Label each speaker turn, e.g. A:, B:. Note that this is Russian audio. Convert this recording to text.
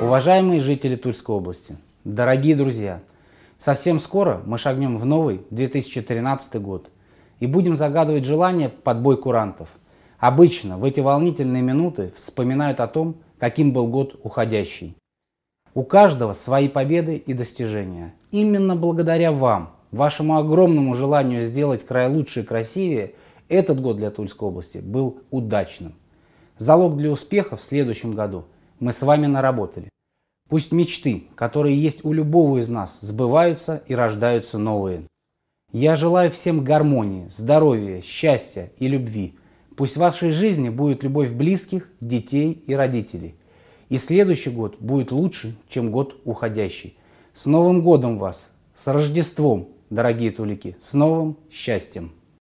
A: Уважаемые жители Тульской области, дорогие друзья, совсем скоро мы шагнем в новый 2013 год и будем загадывать желание под бой курантов. Обычно в эти волнительные минуты вспоминают о том, каким был год уходящий. У каждого свои победы и достижения. Именно благодаря вам, вашему огромному желанию сделать край лучше и красивее, этот год для Тульской области был удачным. Залог для успеха в следующем году – мы с вами наработали. Пусть мечты, которые есть у любого из нас, сбываются и рождаются новые. Я желаю всем гармонии, здоровья, счастья и любви. Пусть в вашей жизни будет любовь близких, детей и родителей. И следующий год будет лучше, чем год уходящий. С Новым годом вас! С Рождеством, дорогие тулики! С новым счастьем!